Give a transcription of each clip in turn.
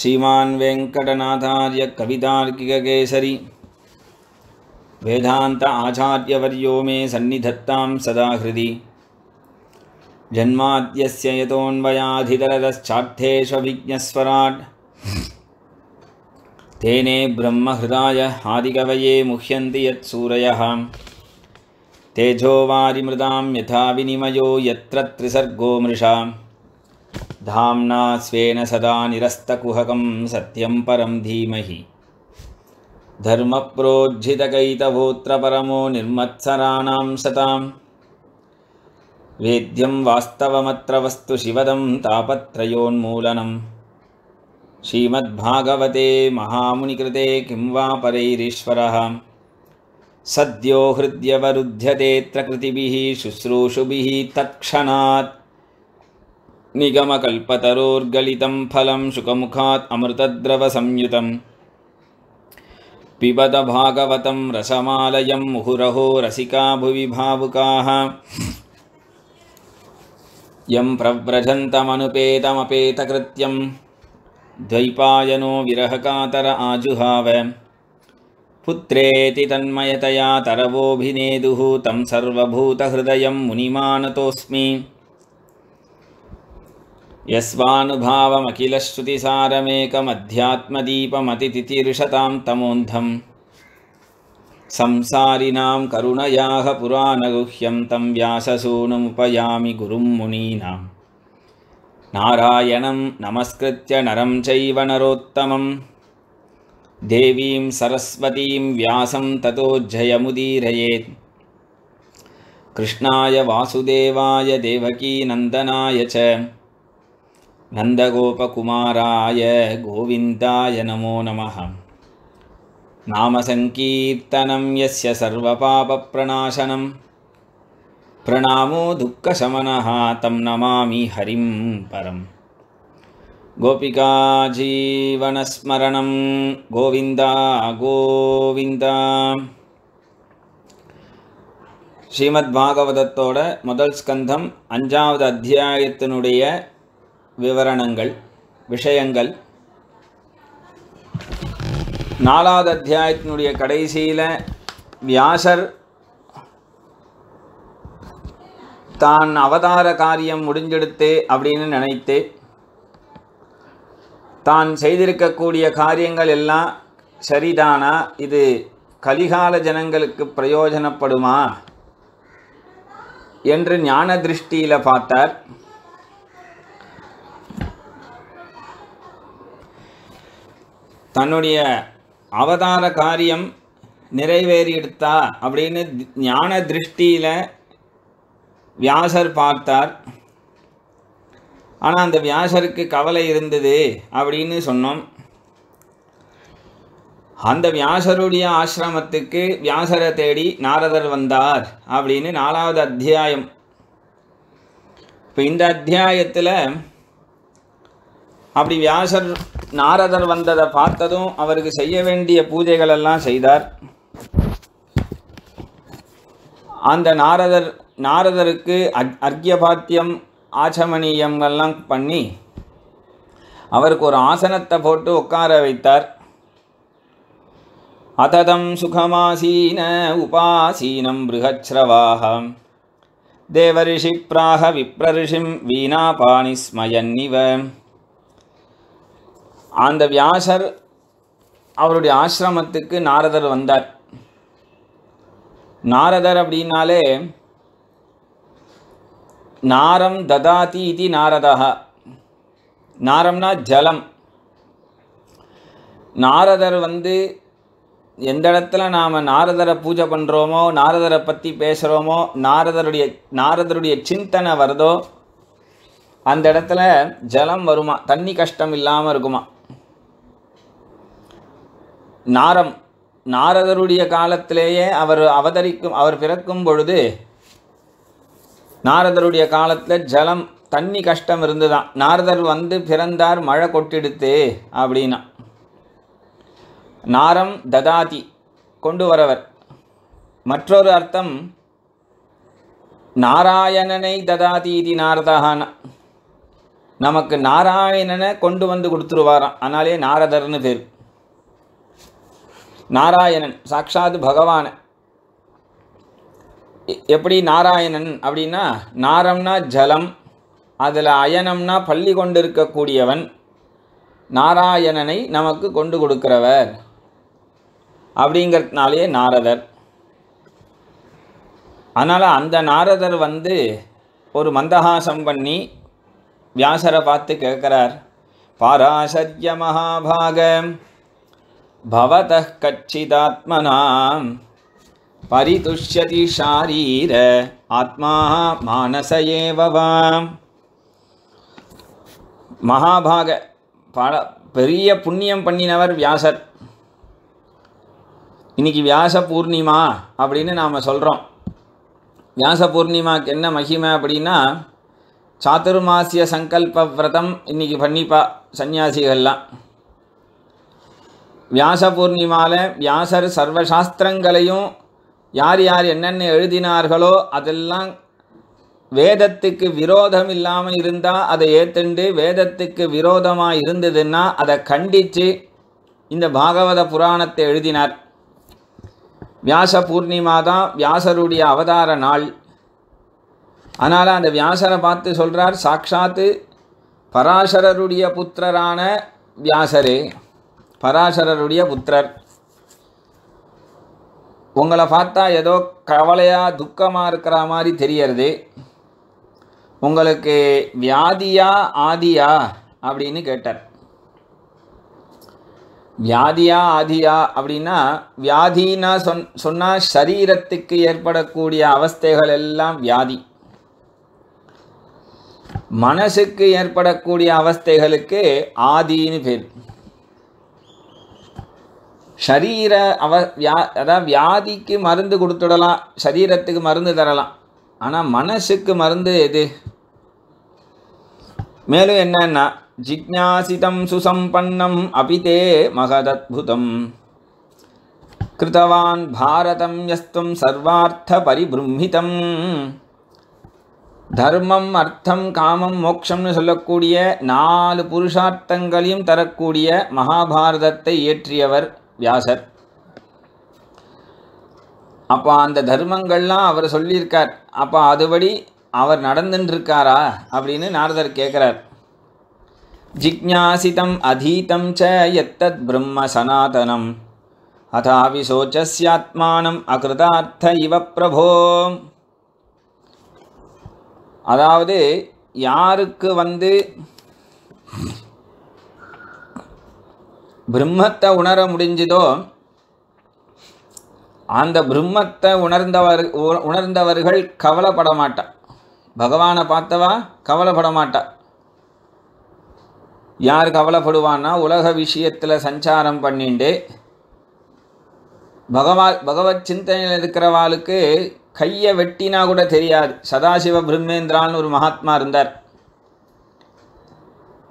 श्रीमान्वेङ्कटनाथार्यकवितार्किककेसरि वेदान्त आचार्यवर्यो मे सन्निधत्तां सदा हृदि जन्माद्यस्य तेने ब्रह्महृदाय आदिकवये मुह्यन्ति यत्सूरयः यथा यथाविनिमयो यत्र त्रिसर्गो मृषा धाम्ना स्वेन सदा निरस्तकुहकं सत्यं परं धीमहि धर्मप्रोज्झितकैतभूत्रपरमो निर्मत्सराणां सतां वेद्यं वास्तवमत्र वस्तु शिवदं तापत्रयोन्मूलनं श्रीमद्भागवते महामुनिकृते किं वा परैरीश्वरः सद्यो कृतिभिः शुश्रूषुभिः तत्क्षणात् निगमकल्पतरोर्गलितं फलं शुकमुखात् पिबत भागवतं रसमालयं मुहुरहो भुवि भावुकाः यं प्रव्रजन्तमनुपेतमपेतकृत्यं द्वैपायनो विरहकातर आजुहाव पुत्रेति तन्मयतया तरवोऽभिनेदुः तं सर्वभूतहृदयं मुनिमानतोऽस्मि यस्वानुभावमखिलश्रुतिसारमेकमध्यात्मदीपमतितिथतां तमोन्थं संसारिणां करुणयाः पुराणगुह्यं तं व्याससूनुमुपयामि गुरुं मुनीनां नारायणं नमस्कृत्य नरं चैव नरोत्तमं देवीं सरस्वतीं व्यासं जयमुदीरयेत् कृष्णाय वासुदेवाय देवकीनन्दनाय च नन्दगोपकुमाराय गोविन्दाय नमो नमः नामसङ्कीर्तनं यस्य सर्वपापप्रणाशनं प्रणामो दुःखशमनः तं नमामि हरिं परम् गोपिकाजीवनस्मरणं गोविन्दा गोविन्दा श्रीमद्भागवतोडमुदल् स्कन्धम् அத்தியாயத்தினுடைய விவரணங்கள் விஷயங்கள் நாலாவது அத்தியாயத்தினுடைய கடைசியில் வியாசர் தான் அவதார காரியம் முடிஞ்செடுத்து அப்படின்னு நினைத்து தான் செய்திருக்கக்கூடிய காரியங்கள் எல்லாம் சரிதானா இது கலிகால ஜனங்களுக்கு பிரயோஜனப்படுமா என்று ஞான திருஷ்டியில் பார்த்தார் தன்னுடைய அவதார காரியம் நிறைவேறிடுத்தா அப்படின்னு ஞான திருஷ்டியில் வியாசர் பார்த்தார் ஆனால் அந்த வியாசருக்கு கவலை இருந்தது அப்படின்னு சொன்னோம் அந்த வியாசருடைய ஆசிரமத்துக்கு வியாசரை தேடி நாரதர் வந்தார் அப்படின்னு நாலாவது அத்தியாயம் இப்போ இந்த அத்தியாயத்தில் அப்படி வியாசர் நாரதர் வந்ததை பார்த்ததும் அவருக்கு செய்ய வேண்டிய பூஜைகள் எல்லாம் செய்தார் அந்த நாரதர் நாரதருக்கு அர்க்கியபாத்தியம் ஆச்சமணியங்கள்லாம் பண்ணி அவருக்கு ஒரு ஆசனத்தை போட்டு உட்கார வைத்தார் அததம் சுகமாசீன உபாசீனம் பிருகச்ரவாகம் தேவரிஷி பிராக விப்ரரிஷிம் வீணாபாணி ஸ்மயன்னிவ அந்த வியாசர் அவருடைய ஆசிரமத்துக்கு நாரதர் வந்தார் நாரதர் அப்படின்னாலே நாரம் ததாதி இது நாரதா நாரம்னா ஜலம் நாரதர் வந்து எந்த இடத்துல நாம் நாரதரை பூஜை பண்ணுறோமோ நாரதரை பற்றி பேசுகிறோமோ நாரதருடைய நாரதருடைய சிந்தனை வருதோ அந்த இடத்துல ஜலம் வருமா தண்ணி கஷ்டம் இல்லாமல் இருக்குமா நாரம் நாரதருடைய காலத்திலேயே அவர் அவதரிக்கும் அவர் பிறக்கும் பொழுது நாரதருடைய காலத்தில் ஜலம் தண்ணி கஷ்டம் இருந்துதான் நாரதர் வந்து பிறந்தார் மழை கொட்டெடுத்து அப்படின்னா நாரம் ததாதி கொண்டு வரவர் மற்றொரு அர்த்தம் நாராயணனை ததாதி இது நாரதகானா நமக்கு நாராயணனை கொண்டு வந்து கொடுத்துருவாராம் ஆனாலே நாரதர்னு பேர் நாராயணன் சாக்ஷாத் பகவான் எப்படி நாராயணன் அப்படின்னா நாரம்னா ஜலம் அதில் அயனம்னா பள்ளி கொண்டு இருக்கக்கூடியவன் நாராயணனை நமக்கு கொண்டு கொடுக்கிறவர் அப்படிங்கிறதுனாலே நாரதர் அதனால் அந்த நாரதர் வந்து ஒரு மந்தஹாசம் பண்ணி வியாசரை பார்த்து கேட்குறார் பாராசரிய மகாபாகம் भवतः कच्चिदात्मनां परितुष्यति ஆத்மா आत्मा मानस மகாபாக பல பெரிய புண்ணியம் பண்ணினவர் வியாசர் இன்னைக்கு வியாச பூர்ணிமா அப்படின்னு நாம் சொல்கிறோம் வியாச பூர்ணிமாக்கு என்ன மகிமை அப்படின்னா சாத்துர்மாசிய சங்கல்ப விரதம் இன்றைக்கி பண்ணிப்பா சன்னியாசிகள்லாம் வியாச பூர்ணிமாவில் வியாசர் சர்வசாஸ்திரங்களையும் யார் யார் என்னென்ன எழுதினார்களோ அதெல்லாம் வேதத்துக்கு விரோதம் இல்லாமல் இருந்தால் அதை ஏற்றுண்டு வேதத்துக்கு விரோதமாக இருந்ததுன்னா அதை கண்டித்து இந்த பாகவத புராணத்தை எழுதினார் வியாச பூர்ணிமா தான் வியாசருடைய அவதார நாள் அதனால் அந்த வியாசரை பார்த்து சொல்கிறார் சாட்சாத்து பராசரருடைய புத்திரரான வியாசரே பராசரருடைய புத்திரர் உங்களை பார்த்தா ஏதோ கவலையாக துக்கமாக இருக்கிற மாதிரி தெரியறது உங்களுக்கு வியாதியா ஆதியா அப்படின்னு கேட்டார் வியாதியா ஆதியா அப்படின்னா வியாதின்னா சொன் சொன்னால் சரீரத்துக்கு ஏற்படக்கூடிய அவஸ்தைகள் எல்லாம் வியாதி மனசுக்கு ஏற்படக்கூடிய அவஸ்தைகளுக்கு ஆதின்னு பேர் ஷரீர அவ வியா அதாவது வியாதிக்கு மருந்து கொடுத்துடலாம் சரீரத்துக்கு மருந்து தரலாம் ஆனால் மனசுக்கு மருந்து எது மேலும் என்னன்னா ஜிக்ஞாசிதம் சுசம்பன்னம் அபிதே மகதத்புதம் கிருத்தவான் பாரதம் யஸ்தும் சர்வார்த்த பரிபிரம்மிதம் தர்மம் அர்த்தம் காமம் மோக்ஷம்னு சொல்லக்கூடிய நாலு புருஷார்த்தங்களையும் தரக்கூடிய மகாபாரதத்தை இயற்றியவர் வியாசர் அப்போ அந்த தர்மங்கள்லாம் அவர் சொல்லியிருக்கார் அப்போ அதுபடி அவர் நடந்துட்டுருக்காரா அப்படின்னு நாரதர் கேட்குறார் ஜிக்ஞாசிதம் அதீதம் ச எத்தத் பிரம்ம சனாதனம் அதாவி சோச்சஸ்யாத்மானம் அகிருதார்த்த இவ பிரபோ அதாவது யாருக்கு வந்து பிரம்மத்தை உணர முடிஞ்சதோ அந்த பிரம்மத்தை உணர்ந்தவர் உணர்ந்தவர்கள் கவலைப்பட மாட்டா பகவானை பார்த்தவா கவலைப்பட மாட்டா யார் கவலைப்படுவான்னா உலக விஷயத்தில் சஞ்சாரம் பண்ணிண்டு பகவா பகவத் சிந்தனையில் இருக்கிறவாளுக்கு கையை வெட்டினா கூட தெரியாது சதாசிவ பிரம்மேந்திரான்னு ஒரு மகாத்மா இருந்தார்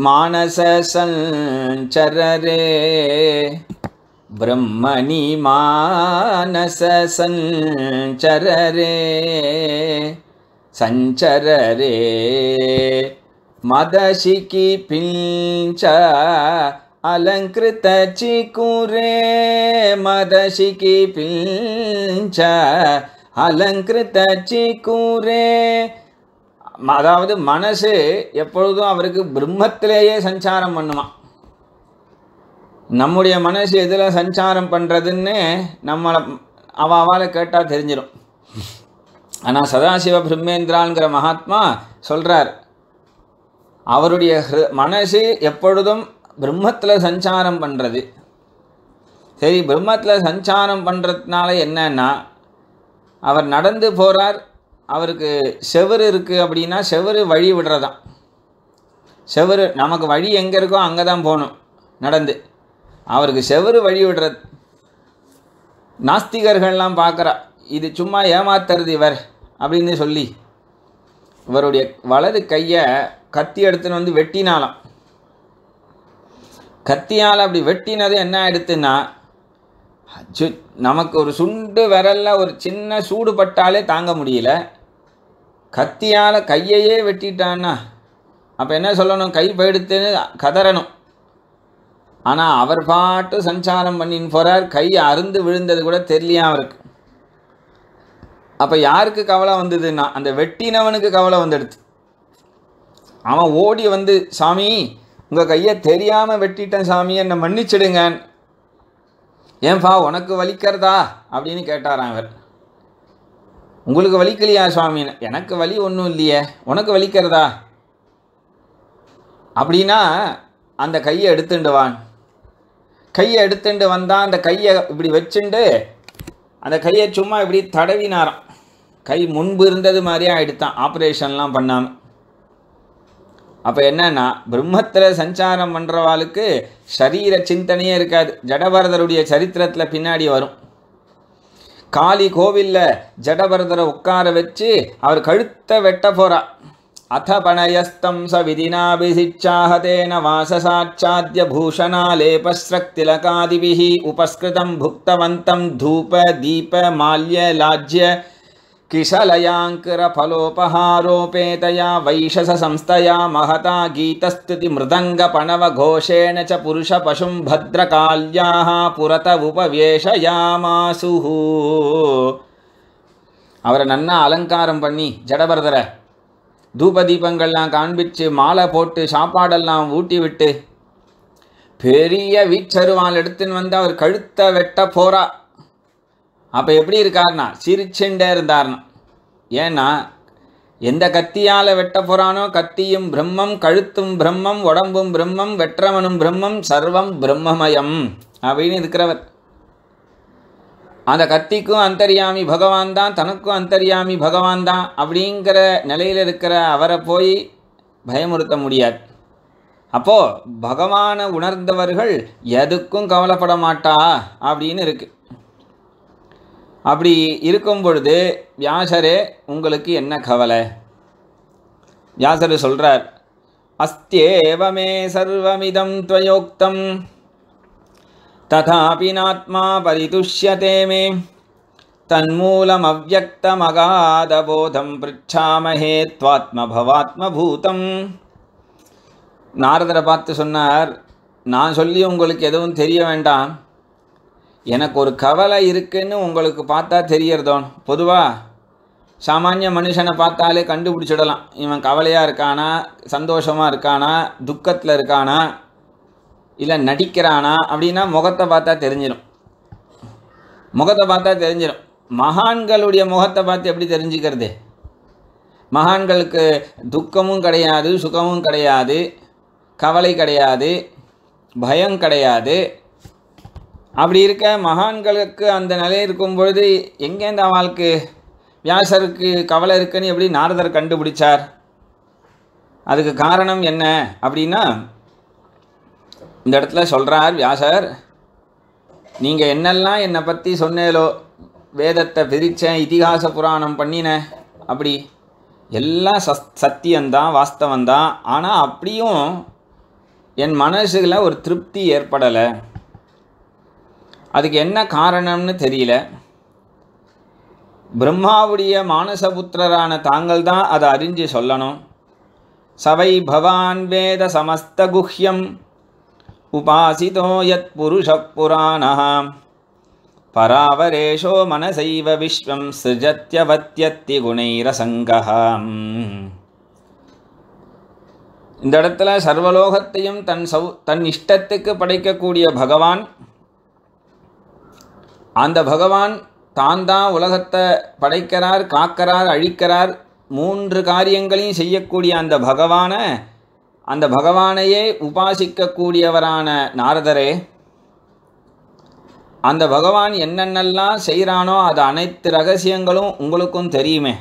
मानससञ्चररे ब्रह्मणि मानससञ्चररे सञ्चररे मदशिकि पिञ्च अलङ्कृतचिकुरे मदशिकि पिञ्च अलङ्कृतचिकुरे அதாவது மனசு எப்பொழுதும் அவருக்கு பிரம்மத்திலேயே சஞ்சாரம் பண்ணுமா நம்முடைய மனசு எதில் சஞ்சாரம் பண்ணுறதுன்னு நம்மளை அவாவால் கேட்டால் தெரிஞ்சிடும் ஆனால் சதாசிவ பிரம்மேந்திராங்கிற மகாத்மா சொல்கிறார் அவருடைய மனசு எப்பொழுதும் பிரம்மத்தில் சஞ்சாரம் பண்ணுறது சரி பிரம்மத்தில் சஞ்சாரம் பண்ணுறதுனால என்னன்னா அவர் நடந்து போகிறார் அவருக்கு செவரு இருக்குது அப்படின்னா செவரு வழி விடுறதான் செவரு நமக்கு வழி எங்கே இருக்கோ அங்கே தான் போகணும் நடந்து அவருக்கு செவரு வழி விடுறது நாஸ்திகர்கள்லாம் பார்க்குறா இது சும்மா ஏமாத்துறது இவர் அப்படின்னு சொல்லி இவருடைய வலது கையை கத்தி எடுத்துன்னு வந்து வெட்டினாலாம் கத்தியால் அப்படி வெட்டினது என்ன ஆயிடுத்துன்னா நமக்கு ஒரு சுண்டு விரலில் ஒரு சின்ன சூடு பட்டாலே தாங்க முடியல கத்தியால் கையையே வெட்டிட்டான்னா அப்போ என்ன சொல்லணும் கை பயிடுத்துன்னு கதறணும் ஆனால் அவர் பாட்டு சஞ்சாரம் பண்ணின்னு போகிறார் கை அருந்து விழுந்தது கூட தெரியலையா அவருக்கு அப்போ யாருக்கு கவலை வந்ததுன்னா அந்த வெட்டினவனுக்கு கவலை வந்துடுது அவன் ஓடி வந்து சாமி உங்கள் கையை தெரியாமல் வெட்டிட்டேன் சாமி என்னை மன்னிச்சிடுங்க ஏன்பா உனக்கு வலிக்கிறதா அப்படின்னு கேட்டாரான் அவர் உங்களுக்கு வலிக்கலையா சுவாமி எனக்கு வலி ஒன்றும் இல்லையே உனக்கு வலிக்கிறதா அப்படின்னா அந்த கையை எடுத்துண்டுவான் கையை எடுத்துட்டு வந்தால் அந்த கையை இப்படி வச்சுண்டு அந்த கையை சும்மா இப்படி தடவினாராம் கை முன்பு இருந்தது மாதிரியே எடுத்தான் ஆப்ரேஷன்லாம் பண்ணாமல் அப்போ என்னன்னா பிரம்மத்தில் சஞ்சாரம் பண்ணுறவாளுக்கு சரீர சிந்தனையே இருக்காது ஜடபரதருடைய சரித்திரத்தில் பின்னாடி வரும் कालिकोविल्ल जटवरदर उक्कारवेच्चि अवर् कळुत्तवेट्टपोर अथ प्रणयस्तं स विधिनाभिधिच्छाहतेन वाससाच्छाद्यभूषणालेपस्रक्तिलकादिभिः उपस्कृतं भुक्तवन्तं धूप दीप வைஷசம்ஸ்தயா மகதா किशलयाङ्कुरफलोपहारोपेतया वैशसंस्थया महता गीतस्तुतिमृदङ्गपणवघोषेण च पुरुषपशुं भद्रकाल्याः புரத உபவேஷயாமாசு அவரை நன்னா அலங்காரம் பண்ணி ஜடபரதரை தீபங்கள்லாம் காண்பிச்சு மாலை போட்டு சாப்பாடெல்லாம் ஊட்டி விட்டு பெரிய வீச்சருவால் எடுத்துன்னு வந்து அவர் கழுத்தை வெட்ட போறா அப்போ எப்படி இருக்கார்னா சிரிச்சுண்டே இருந்தார்னா ஏன்னா எந்த கத்தியால் வெட்ட போகிறானோ கத்தியும் பிரம்மம் கழுத்தும் பிரம்மம் உடம்பும் பிரம்மம் வெற்றவனும் பிரம்மம் சர்வம் பிரம்மமயம் அப்படின்னு இருக்கிறவர் அந்த கத்திக்கும் அந்தரியாமி பகவான் தான் தனக்கும் அந்தரியாமி பகவான் தான் அப்படிங்கிற நிலையில் இருக்கிற அவரை போய் பயமுறுத்த முடியாது அப்போது பகவானை உணர்ந்தவர்கள் எதுக்கும் கவலைப்பட மாட்டா அப்படின்னு இருக்குது அப்படி இருக்கும் பொழுது வியாசரே உங்களுக்கு என்ன கவலை வியாசர் சொல்கிறார் அஸ்தியேவமே சர்வமிதம் துவயோக்தம் ததாபி நாத்மா பரிதுஷ்யதே மே தன்மூலம் அவ்வக்தமகாதபோதம் பிரிச்சாமஹே பூதம் நாரதரை பார்த்து சொன்னார் நான் சொல்லி உங்களுக்கு எதுவும் தெரிய வேண்டாம் எனக்கு ஒரு கவலை இருக்குன்னு உங்களுக்கு பார்த்தா தெரியறதோன் பொதுவாக சாமானிய மனுஷனை பார்த்தாலே கண்டுபிடிச்சிடலாம் இவன் கவலையாக இருக்கானா சந்தோஷமாக இருக்கானா துக்கத்தில் இருக்கானா இல்லை நடிக்கிறானா அப்படின்னா முகத்தை பார்த்தா தெரிஞ்சிடும் முகத்தை பார்த்தா தெரிஞ்சிடும் மகான்களுடைய முகத்தை பார்த்து எப்படி தெரிஞ்சுக்கிறது மகான்களுக்கு துக்கமும் கிடையாது சுகமும் கிடையாது கவலை கிடையாது பயம் கிடையாது அப்படி இருக்க மகான்களுக்கு அந்த நிலை இருக்கும் பொழுது எங்கே இந்த அவளுக்கு வியாசருக்கு கவலை இருக்குன்னு எப்படி நாரதர் கண்டுபிடிச்சார் அதுக்கு காரணம் என்ன அப்படின்னா இந்த இடத்துல சொல்கிறார் வியாசர் நீங்கள் என்னெல்லாம் என்னை பற்றி சொன்னேலோ வேதத்தை பிரித்தேன் இதிகாச புராணம் பண்ணினேன் அப்படி எல்லாம் சஸ் சத்தியந்தான் வாஸ்தவந்தான் ஆனால் அப்படியும் என் மனசுகளை ஒரு திருப்தி ஏற்படலை அதுக்கு என்ன காரணம்னு தெரியல பிரம்மாவுடைய மானசபுத்திரரான தாங்கள் தான் அதை அறிஞ்சு சொல்லணும் சவை பவான் வேத சமஸ்தகுஹ்யம் உபாசிதோ யத் புருஷ புராணாம் பராவரேஷோ மனசைவ விஸ்வம் சிருஜத்யவத்யத்தி குணைரசங்ககாம் இந்த இடத்துல சர்வலோகத்தையும் தன் சௌ தன் இஷ்டத்துக்கு படைக்கக்கூடிய பகவான் அந்த பகவான் தான் தான் உலகத்தை படைக்கிறார் காக்கிறார் அழிக்கிறார் மூன்று காரியங்களையும் செய்யக்கூடிய அந்த பகவானை அந்த பகவானையே உபாசிக்கக்கூடியவரான நாரதரே அந்த பகவான் என்னென்னலாம் செய்கிறானோ அது அனைத்து ரகசியங்களும் உங்களுக்கும் தெரியுமே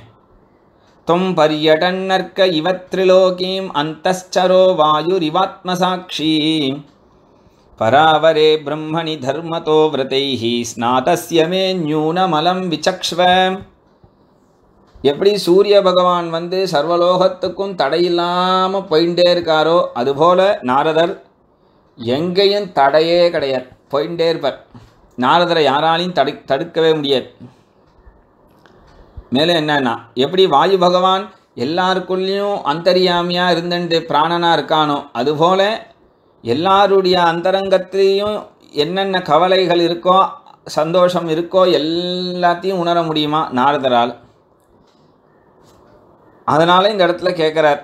தொம் பரியடன்னற்க இவத்ரிலோகீம் அந்தஸ்டரோ வாயுரிவாத்மசாட்சி பராவரே பிரம்மணி धर्मतो விரதைஹி ஸ்நாதஸ்ய மே நியூனமலம் விச்சக்ஷ்வ எப்படி சூரிய பகவான் வந்து சர்வலோகத்துக்கும் தடையில்லாமல் போயிட்டே இருக்காரோ அதுபோல் நாரதர் எங்கேயும் தடையே கிடையாது போயிட்டே இருப்பார் நாரதரை யாராலையும் தடு தடுக்கவே முடியாது மேலே என்னன்னா எப்படி வாயு பகவான் எல்லாருக்குள்ளேயும் அந்தரியாமியாக இருந்துட்டு பிராணனாக இருக்கானோ அதுபோல் எல்லாருடைய அந்தரங்கத்திலையும் என்னென்ன கவலைகள் இருக்கோ சந்தோஷம் இருக்கோ எல்லாத்தையும் உணர முடியுமா நாரதரால் அதனால் இந்த இடத்துல கேட்குறார்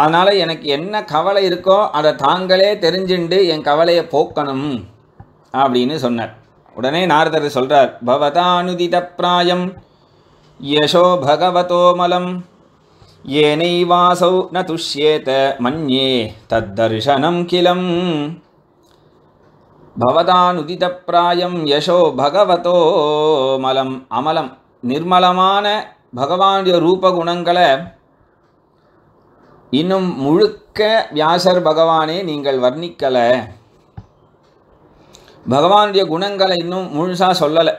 அதனால் எனக்கு என்ன கவலை இருக்கோ அதை தாங்களே தெரிஞ்சுண்டு என் கவலையை போக்கணும் அப்படின்னு சொன்னார் உடனே நாரதர் சொல்கிறார் பவதானுதித பிராயம் யசோ பகவதோமலம் येनैवासौ ந तुष्येत मन्ये तद्दर्शनं किलम् பவதானுதிதப்பிராயம் யசோ பகவதோ மலம் அமலம் நிர்மலமான பகவானுடைய ரூபகுணங்களை இன்னும் முழுக்க வியாசர் பகவானே நீங்கள் வர்ணிக்கலை பகவானுடைய குணங்களை இன்னும் முழுசாக சொல்லலை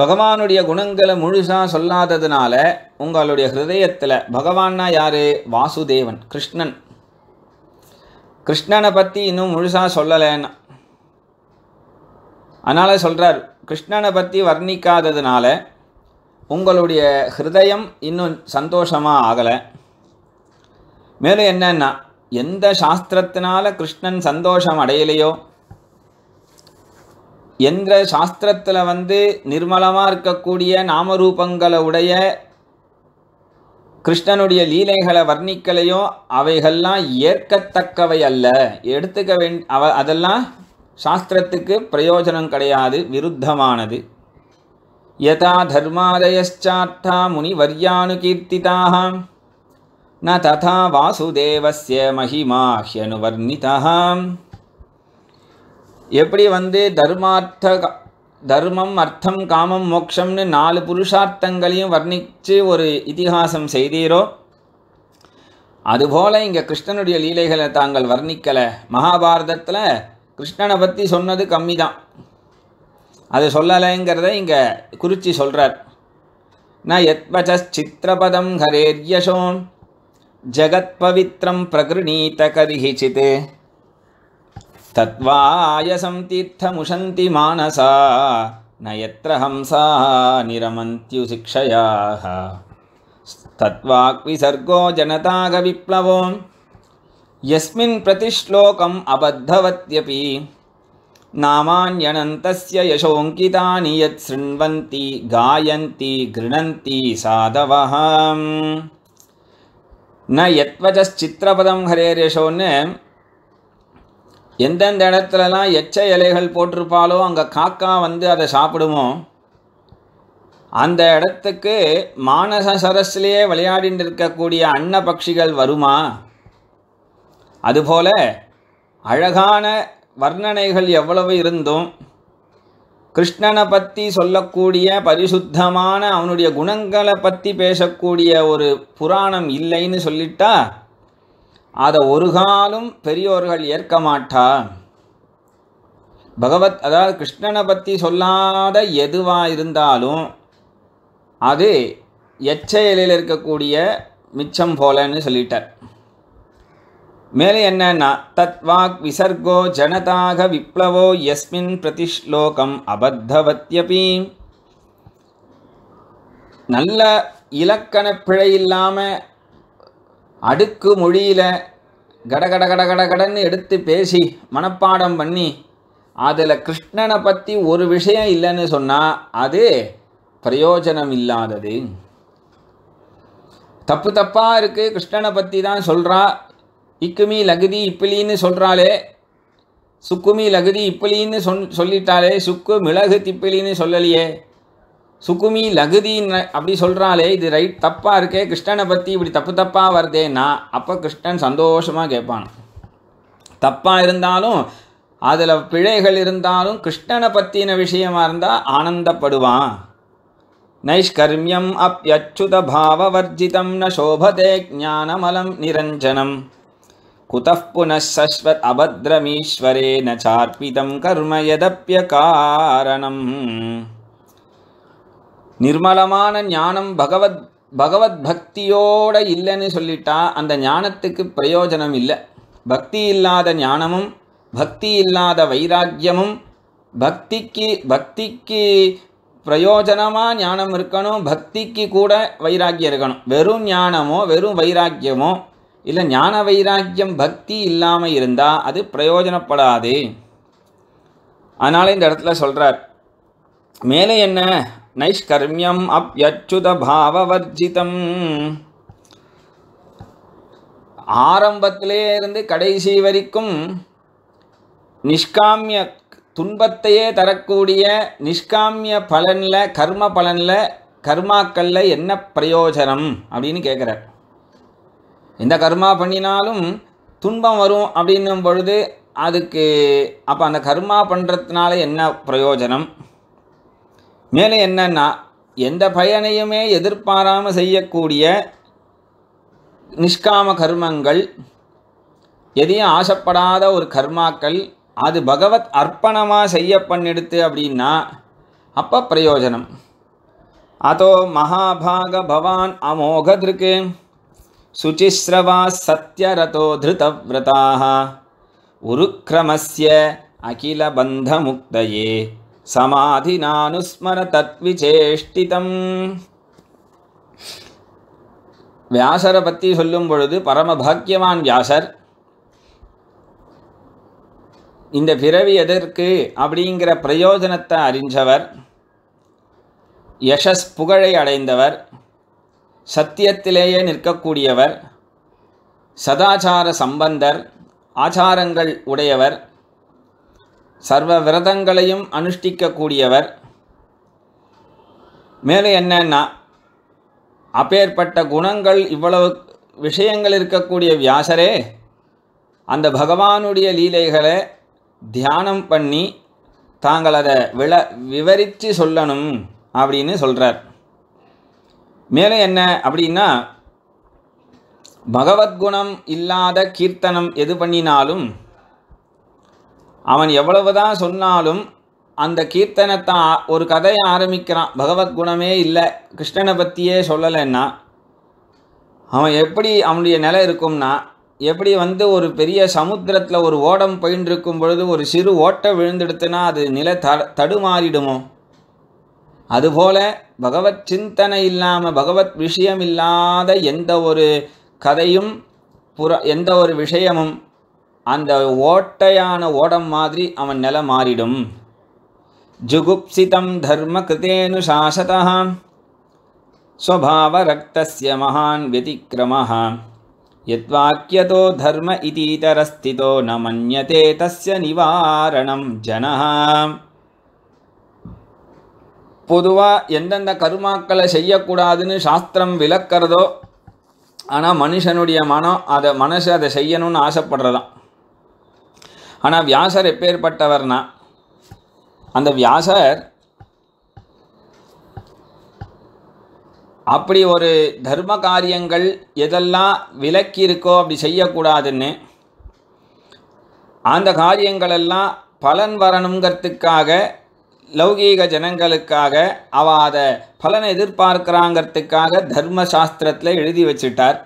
பகவானுடைய குணங்களை முழுசாக சொல்லாததுனால உங்களுடைய ஹிருதயத்தில் பகவான்னா யார் வாசுதேவன் கிருஷ்ணன் கிருஷ்ணனை பற்றி இன்னும் முழுசாக சொல்லலைன்னா அதனால் சொல்கிறார் கிருஷ்ணனை பற்றி வர்ணிக்காததுனால உங்களுடைய ஹிருதயம் இன்னும் சந்தோஷமாக ஆகலை மேலும் என்னென்னா எந்த சாஸ்திரத்தினால கிருஷ்ணன் சந்தோஷம் அடையலையோ என்கிற சாஸ்திரத்தில் வந்து நிர்மலமாக இருக்கக்கூடிய நாமரூபங்களை உடைய கிருஷ்ணனுடைய லீலைகளை வர்ணிக்கலையோ அவைகள்லாம் ஏற்கத்தக்கவை அல்ல எடுத்துக்க வேண்டி அவ அதெல்லாம் சாஸ்திரத்துக்கு பிரயோஜனம் கிடையாது விருத்தமானது யதா தர்மாதயச்சார்த்தா கீர்த்திதாக ந ததா வாசுதேவசிய மகிமா வர்ணிதாம் எப்படி வந்து தர்மார்த்த தர்மம் அர்த்தம் காமம் மோக்ஷம்னு நாலு புருஷார்த்தங்களையும் வர்ணித்து ஒரு இதிகாசம் செய்தீரோ அதுபோல் இங்கே கிருஷ்ணனுடைய லீலைகளை தாங்கள் வர்ணிக்கலை மகாபாரதத்தில் கிருஷ்ணனை பற்றி சொன்னது கம்மி தான் அது சொல்லலைங்கிறத இங்கே குறிச்சி சொல்கிறார் ந எத்வச்சித்திரபதம் ஹரேர்யசோம் ஜகத் பவித்ரம் பிரகிருணீத கரிஹிச்சித்து तत्त्वायसं मानसा न यत्र हंसा निरमन्त्युशिक्षयाः तत्त्वाक्विसर्गो जनतागविप्लवो यस्मिन् प्रतिश्लोकम् अबद्धवत्यपि नामान्यनन्तस्य यशोऽङ्कितानि यत् शृण्वन्ति गायन्ति गृणन्ति साधवः न यत्त्वचश्चित्रपदं हरेर्यशोन् எந்தெந்த இடத்துலலாம் எச்ச இலைகள் போட்டிருப்பாலோ அங்கே காக்கா வந்து அதை சாப்பிடுமோ அந்த இடத்துக்கு மானச சரஸ்லேயே விளையாடிட்டு இருக்கக்கூடிய அன்ன பட்சிகள் வருமா அதுபோல அழகான வர்ணனைகள் எவ்வளவு இருந்தும் கிருஷ்ணனை பற்றி சொல்லக்கூடிய பரிசுத்தமான அவனுடைய குணங்களை பற்றி பேசக்கூடிய ஒரு புராணம் இல்லைன்னு சொல்லிட்டா அதை ஒரு காலும் பெரியோர்கள் ஏற்க மாட்டா பகவத் அதாவது கிருஷ்ணனை பற்றி சொல்லாத எதுவாக இருந்தாலும் அது எச்சையலில் இருக்கக்கூடிய மிச்சம் போலன்னு சொல்லிட்டார் மேலே என்னன்னா தத்வாக் விசர்கோ ஜனதாக விப்ளவோ எஸ்மின் பிரதிஷ்லோகம் அபத்தவத்யபி நல்ல இலக்கண பிழை இல்லாமல் அடுக்கு மொழியில் கடகட கடகட கடன்னு எடுத்து பேசி மனப்பாடம் பண்ணி அதில் கிருஷ்ணனை பற்றி ஒரு விஷயம் இல்லைன்னு சொன்னால் அது பிரயோஜனம் இல்லாதது தப்பு தப்பாக இருக்குது கிருஷ்ணனை பற்றி தான் சொல்கிறா இக்குமி லகுதி இப்பிலின்னு சொல்கிறாளே சுக்குமி லகுதி இப்பிலின்னு சொல் சொல்லிட்டாலே சுக்கு மிளகு திப்பிலின்னு சொல்லலையே சுகுமி லகுதின் அப்படி சொல்கிறாலே இது ரைட் தப்பாக இருக்கே கிருஷ்ணனை பற்றி இப்படி தப்பு தப்பாக வருதேனா அப்போ கிருஷ்ணன் சந்தோஷமாக கேட்பான் தப்பாக இருந்தாலும் அதில் பிழைகள் இருந்தாலும் கிருஷ்ணனை பற்றின விஷயமாக இருந்தால் ஆனந்தப்படுவான் நைஷ்கர்மியம் அப்பியச்சுத பாவவர்ஜிதம் ந சோபதே ஜானமலம் நிரஞ்சனம் குதः पुनः शश्वत् अभद्रमीश्वरेण चार्पितं காரணம் நிர்மலமான ஞானம் பகவத் பகவத் பக்தியோட இல்லைன்னு சொல்லிட்டா அந்த ஞானத்துக்கு பிரயோஜனம் இல்லை பக்தி இல்லாத ஞானமும் பக்தி இல்லாத வைராக்கியமும் பக்திக்கு பக்திக்கு பிரயோஜனமாக ஞானம் இருக்கணும் பக்திக்கு கூட வைராக்கியம் இருக்கணும் வெறும் ஞானமோ வெறும் வைராக்கியமோ இல்லை ஞான வைராக்கியம் பக்தி இல்லாமல் இருந்தால் அது பிரயோஜனப்படாது அதனால் இந்த இடத்துல சொல்கிறார் மேலே என்ன அப்யச்சுத பாவவர்ஜிதம் ஆரம்பத்திலே இருந்து கடைசி வரைக்கும் நிஷ்காமிய துன்பத்தையே தரக்கூடிய நிஷ்காமிய பலனில் கர்ம பலனில் கர்மாக்கல்ல என்ன பிரயோஜனம் அப்படின்னு கேட்குறார் எந்த கர்மா பண்ணினாலும் துன்பம் வரும் அப்படின்னும் பொழுது அதுக்கு அப்போ அந்த கர்மா பண்ணுறதுனால என்ன பிரயோஜனம் மேலே என்னன்னா எந்த பயனையுமே எதிர்பாராமல் செய்யக்கூடிய நிஷ்காம கர்மங்கள் எதையும் ஆசைப்படாத ஒரு கர்மாக்கள் அது பகவத் அர்ப்பணமாக செய்ய பண்ணிடுத்து அப்படின்னா அப்போ பிரயோஜனம் அதோ மகாபாக பவான் அமோக திருக்கு சுச்சிஸ்ரவா சத்யரதோ திருதவிரதாக உருக்கிரமஸ்ய அகில பந்த முக்தையே நானுஸ்மர தத்விசேஷ்டிதம் வியாசரை பற்றி சொல்லும் பொழுது பரமபாக்கியவான் வியாசர் இந்த பிறவி எதற்கு அப்படிங்கிற பிரயோஜனத்தை அறிஞ்சவர் யசஸ் புகழை அடைந்தவர் சத்தியத்திலேயே நிற்கக்கூடியவர் சதாச்சார சம்பந்தர் ஆச்சாரங்கள் உடையவர் சர்வ விரதங்களையும் அனுஷ்டிக்கக்கூடியவர் மேலும் என்னன்னா அப்பேற்பட்ட குணங்கள் இவ்வளவு விஷயங்கள் இருக்கக்கூடிய வியாசரே அந்த பகவானுடைய லீலைகளை தியானம் பண்ணி தாங்கள் அதை விள விவரித்து சொல்லணும் அப்படின்னு சொல்கிறார் மேலும் என்ன அப்படின்னா பகவத்குணம் இல்லாத கீர்த்தனம் எது பண்ணினாலும் அவன் எவ்வளவுதான் சொன்னாலும் அந்த கீர்த்தனத்தை ஒரு கதையை ஆரம்பிக்கிறான் பகவத் குணமே இல்லை கிருஷ்ணனை பற்றியே சொல்லலைன்னா அவன் எப்படி அவனுடைய நிலை இருக்கும்னா எப்படி வந்து ஒரு பெரிய சமுத்திரத்தில் ஒரு ஓடம் போயின்னு இருக்கும் பொழுது ஒரு சிறு ஓட்டை விழுந்தெடுத்துனா அது நிலை த தடுமாறிடுமோ அதுபோல பகவத் சிந்தனை இல்லாமல் பகவத் விஷயம் இல்லாத எந்த ஒரு கதையும் புற எந்த ஒரு விஷயமும் அந்த ஓட்டையான ஓடம் மாதிரி அவன் நில மாறிடும் ஜுகுப்சிதம் தர்ம கிருத்தேனு சாசதா ஸ்வபாவ ரக்தஸ்ய மகான் வதிக்கிரமः யத்வாக்கியதோ தர்ம இதீதரஸ்திதோ ந மன்யதே தஸ்ய நிவாரணம் ஜனஹா பொதுவாக எந்தெந்த கருமாக்களை செய்யக்கூடாதுன்னு சாஸ்திரம் விளக்கிறதோ ஆனால் மனுஷனுடைய மனம் அதை மனசு அதை செய்யணும்னு ஆசைப்படுறதான் ஆனால் வியாசர் எப்பேற்பட்டவர்னா அந்த வியாசர் அப்படி ஒரு தர்ம காரியங்கள் எதெல்லாம் விலக்கி இருக்கோ அப்படி செய்யக்கூடாதுன்னு அந்த காரியங்களெல்லாம் பலன் வரணுங்கிறதுக்காக லௌகீக ஜனங்களுக்காக அவ அதை பலனை எதிர்பார்க்குறாங்கிறதுக்காக தர்ம சாஸ்திரத்தில் எழுதி வச்சிட்டார்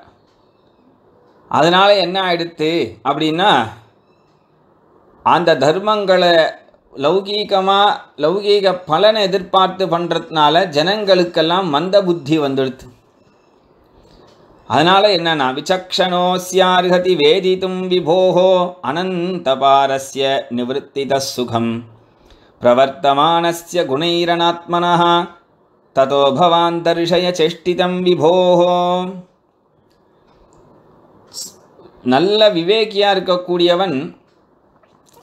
அதனால் என்ன ஆயிடுத்து அப்படின்னா அந்த தர்மங்களை லௌகீகமாக லௌகீக பலனை எதிர்பார்த்து பண்ணுறதுனால ஜனங்களுக்கெல்லாம் மந்த புத்தி வந்துடுது அதனால் என்னன்னா விசக்ஷணோ சியார்ஹதி வேதித்தும் விபோகோ அனந்த பாரஸ்ய நிவத்தித சுகம் பிரவர்த்தமானஸ்ய குணைரணாத்மனா ததோ பவான் தர்ஷய சேஷ்டிதம் விபோகோ நல்ல விவேக்கியாக இருக்கக்கூடியவன்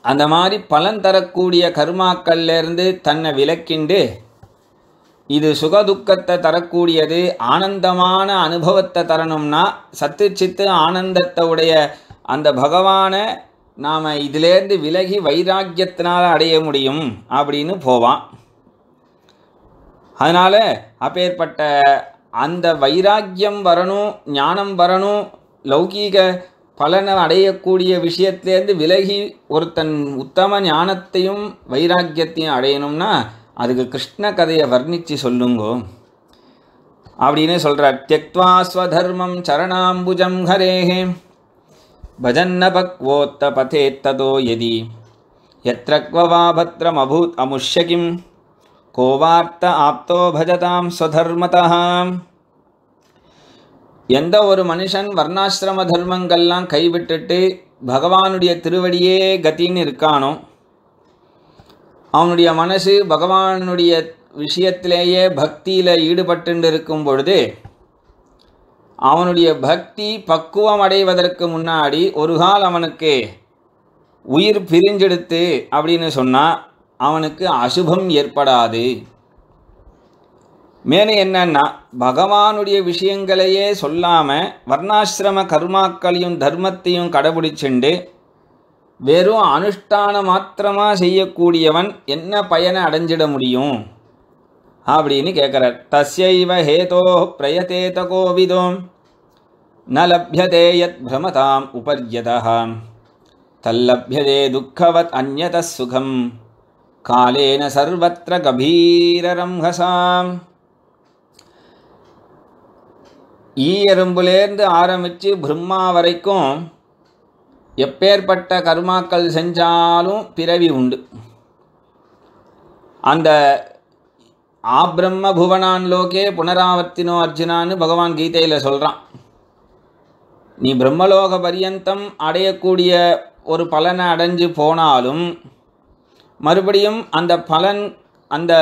அந்த மாதிரி பலன் தரக்கூடிய கர்மாக்கள்லேருந்து தன்னை விலக்கிண்டு இது சுகதுக்கத்தை தரக்கூடியது ஆனந்தமான அனுபவத்தை தரணும்னா சத்து சித்து ஆனந்தத்தை உடைய அந்த பகவானை நாம் இதிலேருந்து விலகி வைராக்கியத்தினால் அடைய முடியும் அப்படின்னு போவான் அதனால் அப்பேற்பட்ட அந்த வைராக்கியம் வரணும் ஞானம் வரணும் லௌகீக பலன அடைய கூடிய விஷயத்திலிருந்து விலகி ஒருதன் உத்தம ஞானத்தையும் वैराग్యத்தையும் அடையணும்னா அதுக்கு கிருஷ்ண கதையை வர்ணிச்சு சொல்லுங்கோ ஆட்னே சொல்ற தக்त्वास्वधर्मं चरणां भुजम हरेहे भजन न बक्वोत्तपते तदो यदि यत्रक्वाव भत्रम अभूत अमुष्यकिं कोवार्त आप्तो भजतां स्वधर्मतः எந்த ஒரு மனுஷன் வர்ணாசிரம தர்மங்கள்லாம் கைவிட்டுட்டு பகவானுடைய திருவடியே கத்தின்னு இருக்கானோ அவனுடைய மனசு பகவானுடைய விஷயத்திலேயே பக்தியில் ஈடுபட்டு இருக்கும் பொழுது அவனுடைய பக்தி பக்குவம் அடைவதற்கு முன்னாடி ஒரு கால் அவனுக்கு உயிர் பிரிஞ்செடுத்து அப்படின்னு சொன்னால் அவனுக்கு அசுபம் ஏற்படாது மேலும் என்னன்னா பகவானுடைய விஷயங்களையே சொல்லாமல் வர்ணாசிரம கர்மாக்களையும் தர்மத்தையும் கடைபிடிச்சுண்டு வெறும் அனுஷ்டான மாத்திரமாக செய்யக்கூடியவன் என்ன பயனை அடைஞ்சிட முடியும் அப்படின்னு கேட்குறார் தஸ்யைவ ஹேதோ பிரயதே கோவிதோம் ந லப்யதே யத் பிரமதாம் உபர்யதாம் தல்லபியதே துக்கவத் அந்நத சுகம் காலேன சர்வத்திர கபீரரம்ஹசாம் ஈயரும்புலேருந்து ஆரம்பித்து பிரம்மா வரைக்கும் எப்பேற்பட்ட கர்மாக்கள் செஞ்சாலும் பிறவி உண்டு அந்த ஆ பிரம்ம புவனான் லோகே புனராவர்த்தினோ அர்ஜுனான்னு பகவான் கீதையில் சொல்கிறான் நீ பிரம்மலோக பரியந்தம் அடையக்கூடிய ஒரு பலனை அடைஞ்சு போனாலும் மறுபடியும் அந்த பலன் அந்த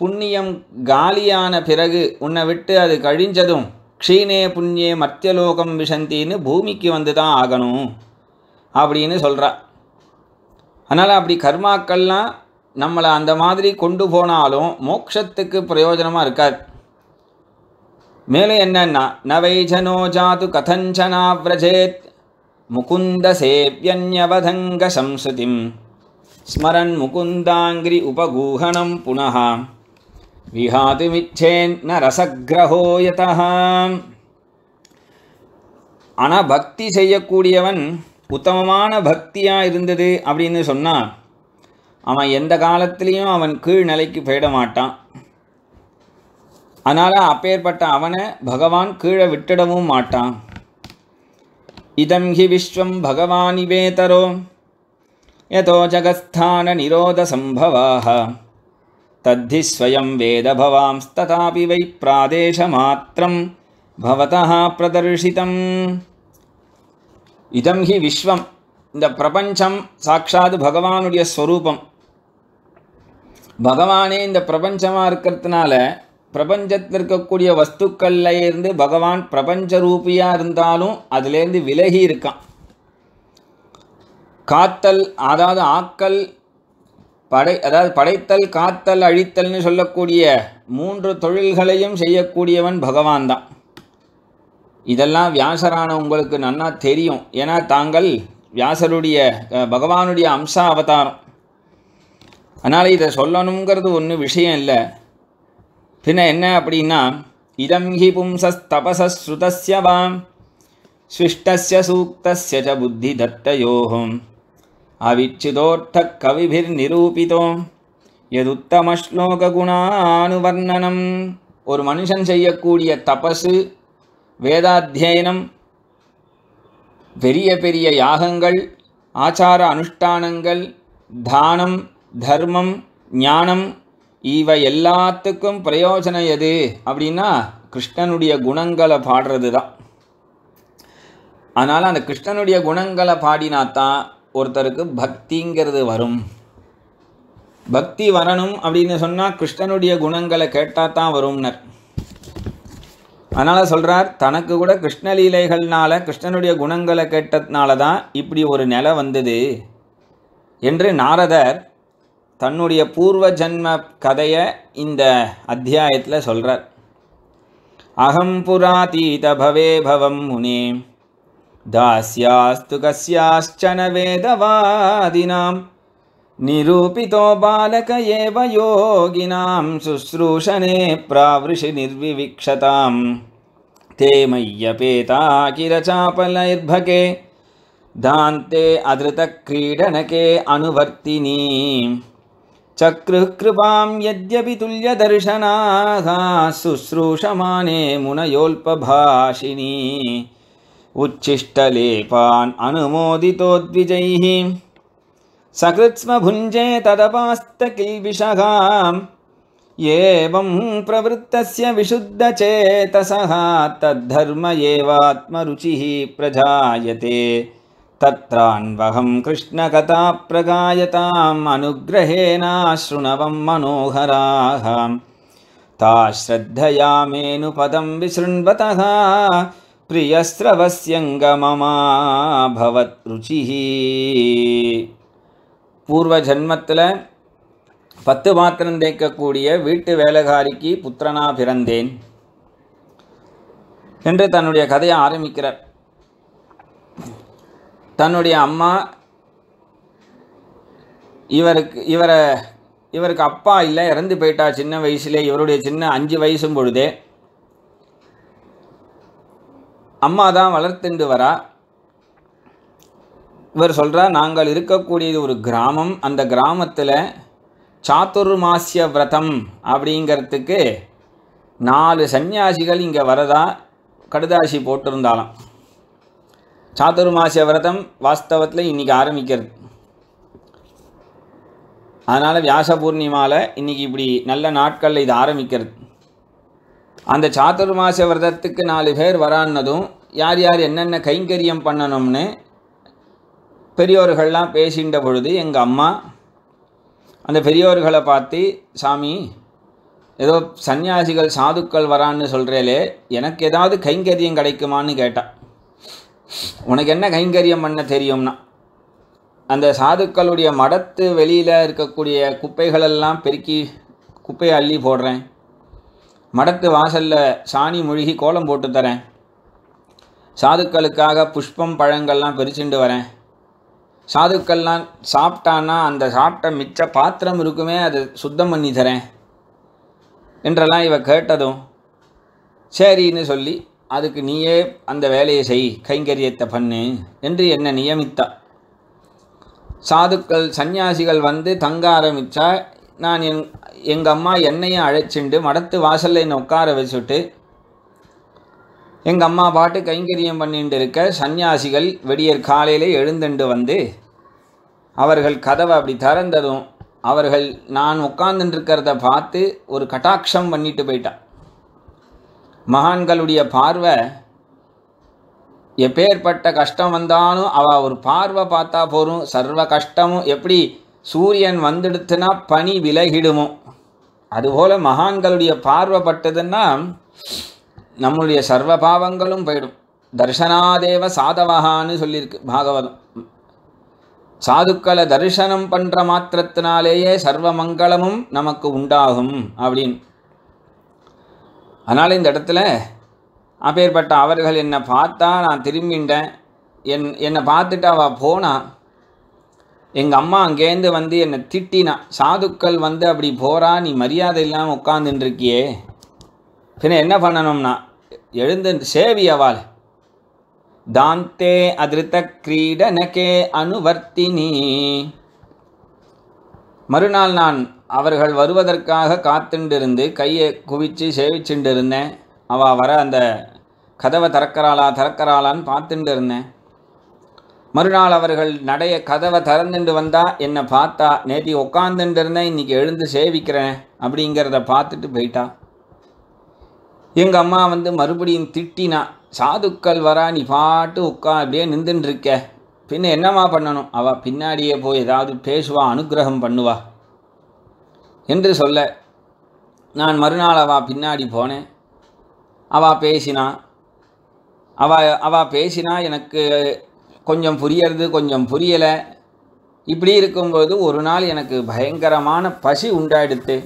புண்ணியம் காலியான பிறகு உன்னை விட்டு அது கழிஞ்சதும் க்ஷீணே புண்ணியே மத்தியலோகம் விஷந்தின்னு பூமிக்கு வந்து தான் ஆகணும் அப்படின்னு சொல்கிறா அதனால் அப்படி கர்மாக்கள்லாம் நம்மளை அந்த மாதிரி கொண்டு போனாலும் மோக்ஷத்துக்கு பிரயோஜனமாக இருக்காது மேலும் என்னன்னா நவைஜனோ ஜாது கதஞ்சனா விரஜேத் முகுந்த சேவியன்யவதங்க சம்சுதிம் ஸ்மரன் முகுந்தாங்கிரி உபகூகணம் புனகா மிச்சேன் ந யதா ஆனால் பக்தி செய்யக்கூடியவன் உத்தமமான பக்தியாக இருந்தது அப்படின்னு சொன்னால் அவன் எந்த காலத்திலையும் அவன் கீழ் நிலைக்கு போயிட மாட்டான் அதனால் அப்பேற்பட்ட அவனை பகவான் கீழே விட்டுடவும் மாட்டான் இதம் ஹி விஸ்வம் பகவான் இவேதரோ யதோ ஜகஸ்தான நிரோத சம்பவாக ஸ்வயம் வேதபவாம் ததாபி வை பிராதேச மாத்திரம் பவதா பிரதர்ஷிதம் இதம் ஹி விஸ்வம் இந்த பிரபஞ்சம் சாட்சாது பகவானுடைய ஸ்வரூபம் பகவானே இந்த பிரபஞ்சமாக இருக்கிறதுனால பிரபஞ்சத்தில் இருக்கக்கூடிய வஸ்துக்கள்ல இருந்து பகவான் பிரபஞ்ச ரூபியாக இருந்தாலும் அதுலேருந்து விலகி இருக்கான் காத்தல் அதாவது ஆக்கல் படை அதாவது படைத்தல் காத்தல் அழித்தல்னு சொல்லக்கூடிய மூன்று தொழில்களையும் செய்யக்கூடியவன் பகவான் தான் இதெல்லாம் வியாசரான உங்களுக்கு நன்னா தெரியும் ஏன்னா தாங்கள் வியாசருடைய பகவானுடைய அம்ச அவதாரம் அதனால் இதை சொல்லணுங்கிறது ஒன்றும் விஷயம் இல்லை பின்ன என்ன அப்படின்னா இதம் ஹி பும்சஸ்தபசஸ்ருதஸ்ய வாம் ஸ்விஷ்டஸ்ய சூக்தஸ்ய புத்தி தத்தயோகம் கவிபிர் अविच्छितोऽर्थः कविभिर्निरूपितो குணானுவர்ணனம் ஒரு மனுஷன் செய்யக்கூடிய தபசு வேதாத்தியனம் பெரிய பெரிய யாகங்கள் ஆச்சார அனுஷ்டானங்கள் தானம் தர்மம் ஞானம் இவை எல்லாத்துக்கும் பிரயோஜனம் எது அப்படின்னா கிருஷ்ணனுடைய குணங்களை பாடுறது தான் அதனால் அந்த கிருஷ்ணனுடைய குணங்களை பாடினாத்தான் ஒருத்தருக்கு பக்திங்கிறது வரும் பக்தி வரணும் அப்படின்னு சொன்னால் கிருஷ்ணனுடைய குணங்களை கேட்டால் தான் வரும்னர் அதனால் சொல்கிறார் தனக்கு கூட கிருஷ்ணலீலைகள்னால கிருஷ்ணனுடைய குணங்களை கேட்டதுனால தான் இப்படி ஒரு நிலை வந்தது என்று நாரதர் தன்னுடைய பூர்வ ஜன்ம கதையை இந்த அத்தியாயத்தில் சொல்கிறார் அகம் புராதீத பவே பவம் முனே दास्यास्तु कस्याश्चन वेदवादिनां निरूपितो बालक एव योगिनां शुश्रूषणे प्रावृषि ते मय्यपेता किलचापलैर्भके दान्ते अधृतक्रीडनके अनुवर्तिनी चक्रुः कृपां यद्यपि तुल्यदर्शनाः शुश्रूषमाने उच्छिष्टलेपान् अनुमोदितोद्विजैः सकृत्स्व भुञ्जे तदपास्तकीविषहा एवं प्रवृत्तस्य विशुद्ध तद्धर्म एवात्मरुचिः प्रजायते तत्रान्वहं कृष्णकथाप्रगायताम् अनुग्रहेणाशृणवं मनोहराः ताः विशृण्वतः பிரியஸ்ரவசியங்கமமாபவத் ருச்சிஹி பூர்வ ஜன்மத்தில் பத்து மாத்திரம் தேய்க்கக்கூடிய வீட்டு வேலைகாரிக்கு புத்திரனா பிறந்தேன் என்று தன்னுடைய கதையை ஆரம்பிக்கிறார் தன்னுடைய அம்மா இவருக்கு இவரை இவருக்கு அப்பா இல்லை இறந்து போயிட்டா சின்ன வயசுலே இவருடைய சின்ன அஞ்சு வயசும் பொழுதே அம்மா தான் வளர்த்துண்டு வரா இவர் சொல்கிறார் நாங்கள் இருக்கக்கூடியது ஒரு கிராமம் அந்த கிராமத்தில் சாத்துர்மாசிய விரதம் அப்படிங்கிறதுக்கு நாலு சன்னியாசிகள் இங்கே வரதா கடுதாசி போட்டிருந்தாலும் சாத்துர்மாசிய விரதம் வாஸ்தவத்தில் இன்றைக்கி ஆரம்பிக்கிறது அதனால் வியாச பூர்ணிமாவில் இன்றைக்கி இப்படி நல்ல நாட்களில் இது ஆரம்பிக்கிறது அந்த சாத்துர்மாச விரதத்துக்கு நாலு பேர் வரான்னதும் யார் யார் என்னென்ன கைங்கரியம் பண்ணணும்னு பெரியோர்கள்லாம் பேசின்ற பொழுது எங்கள் அம்மா அந்த பெரியோர்களை பார்த்து சாமி ஏதோ சன்னியாசிகள் சாதுக்கள் வரான்னு சொல்கிறேலே எனக்கு ஏதாவது கைங்கரியம் கிடைக்குமான்னு கேட்டான் உனக்கு என்ன கைங்கரியம் பண்ண தெரியும்னா அந்த சாதுக்களுடைய மடத்து வெளியில் இருக்கக்கூடிய குப்பைகளெல்லாம் பெருக்கி குப்பையை அள்ளி போடுறேன் மடத்து வாசலில் சாணி முழுகி கோலம் போட்டு தரேன் சாதுக்களுக்காக புஷ்பம் பழங்கள்லாம் பிரிச்சுண்டு வரேன் சாதுக்கள்லாம் சாப்பிட்டான்னா அந்த சாப்பிட்ட மிச்ச பாத்திரம் இருக்குமே அது சுத்தம் பண்ணி தரேன் என்றெல்லாம் இவ கேட்டதும் சரின்னு சொல்லி அதுக்கு நீயே அந்த வேலையை செய் கைங்கரியத்தை பண்ணு என்று என்னை நியமித்தா சாதுக்கள் சந்நியாசிகள் வந்து தங்க ஆரம்பித்தா நான் என் எங்கள் அம்மா என்னையும் அழைச்சிண்டு மடத்து வாசலில் என்னை உட்கார வச்சுட்டு எங்கள் அம்மா பாட்டு கைங்கரியம் பண்ணிட்டு இருக்க சந்நியாசிகள் வெடியர் காலையில் எழுந்துண்டு வந்து அவர்கள் கதவை அப்படி திறந்ததும் அவர்கள் நான் உட்கார்ந்துட்டுருக்கிறத பார்த்து ஒரு கட்டாட்சம் பண்ணிட்டு போயிட்டான் மகான்களுடைய பார்வை எப்பேற்பட்ட கஷ்டம் வந்தாலும் அவள் ஒரு பார்வை பார்த்தா போகும் சர்வ கஷ்டமும் எப்படி சூரியன் வந்துடுத்துனா பனி விலகிடுமோ அதுபோல் மகான்களுடைய பார்வைப்பட்டதுன்னா நம்மளுடைய சர்வ பாவங்களும் போயிடும் தர்ஷனாதேவ சாதவகான்னு சொல்லியிருக்கு பாகவதம் சாதுக்களை தரிசனம் பண்ணுற மாத்திரத்தினாலேயே சர்வ மங்களமும் நமக்கு உண்டாகும் அப்படின்னு அதனால் இந்த இடத்துல அப்பேற்பட்ட அவர்கள் என்னை பார்த்தா நான் திரும்பிண்டேன் என் என்னை பார்த்துட்டு அவள் போனான் எங்கள் அம்மா அங்கேருந்து வந்து என்னை திட்டினா சாதுக்கள் வந்து அப்படி போகிறா நீ மரியாதை இல்லாமல் உட்காந்துட்டுருக்கியே பின்ன என்ன பண்ணணும்னா எழுந்து சேவி அவாள் தாந்தே அதிருத்த கிரீடனகே அனுவர்த்தினி மறுநாள் நான் அவர்கள் வருவதற்காக காத்துண்டிருந்து கையை குவிச்சு சேவிச்சுட்டு இருந்தேன் அவள் வர அந்த கதவை திறக்கிறாளா திறக்கிறாளான்னு பார்த்துட்டு இருந்தேன் மறுநாள் அவர்கள் நடைய கதவை திறந்துண்டு வந்தா என்னை பார்த்தா நேற்று உட்காந்துட்டு இருந்தேன் இன்றைக்கி எழுந்து சேவிக்கிறேன் அப்படிங்கிறத பார்த்துட்டு போயிட்டா எங்கள் அம்மா வந்து மறுபடியும் திட்டினா சாதுக்கள் வரா நீ பாட்டு உட்கா அப்படியே நின்றுன்ருக்க பின்ன என்னம்மா பண்ணணும் அவள் பின்னாடியே போய் ஏதாவது பேசுவா அனுகிரகம் பண்ணுவா என்று சொல்ல நான் மறுநாள் அவா பின்னாடி போனேன் அவா பேசினா அவ அவ பேசினா எனக்கு கொஞ்சம் புரியறது கொஞ்சம் புரியலை இப்படி இருக்கும்போது ஒரு நாள் எனக்கு பயங்கரமான பசி உண்டாயிடுத்து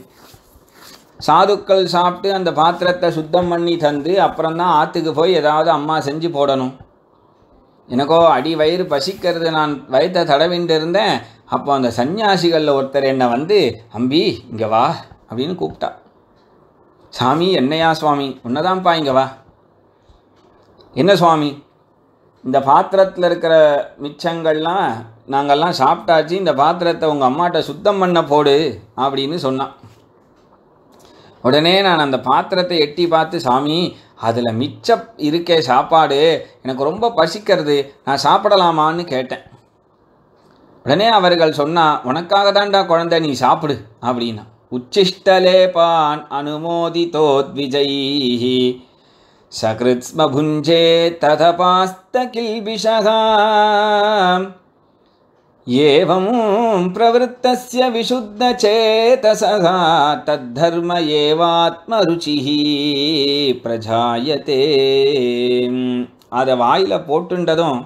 சாதுக்கள் சாப்பிட்டு அந்த பாத்திரத்தை சுத்தம் பண்ணி தந்து அப்புறம்தான் ஆற்றுக்கு போய் ஏதாவது அம்மா செஞ்சு போடணும் எனக்கோ அடி வயிறு பசிக்கிறது நான் வயிற்றை தடவின்ட்டு இருந்தேன் அப்போ அந்த சன்னியாசிகளில் ஒருத்தர் என்னை வந்து அம்பி இங்கே வா அப்படின்னு கூப்பிட்டா சாமி என்னையா சுவாமி உன்னதான்ப்பா இங்கே வா என்ன சுவாமி இந்த பாத்திரத்தில் இருக்கிற மிச்சங்கள்லாம் நாங்கள்லாம் சாப்பிட்டாச்சு இந்த பாத்திரத்தை உங்கள் அம்மாட்ட சுத்தம் பண்ண போடு அப்படின்னு சொன்னான் உடனே நான் அந்த பாத்திரத்தை எட்டி பார்த்து சாமி அதில் மிச்ச இருக்கே சாப்பாடு எனக்கு ரொம்ப பசிக்கிறது நான் சாப்பிடலாமான்னு கேட்டேன் உடனே அவர்கள் சொன்னால் உனக்காக தான்டா குழந்தை நீ சாப்பிடு அப்படின்னா உச்சிஷ்டலேபான் அனுமோதிதோத்விஜயீஹி सकृत्स्मभुञ्जे तथपास्तकिल्बिषः ஏவம் பிரவத்திய विशुद्धचेतसः तद्धर्म ஏவாத்மருச்சி பிரஜாயத்தே அதை வாயில் போட்டுண்டதும்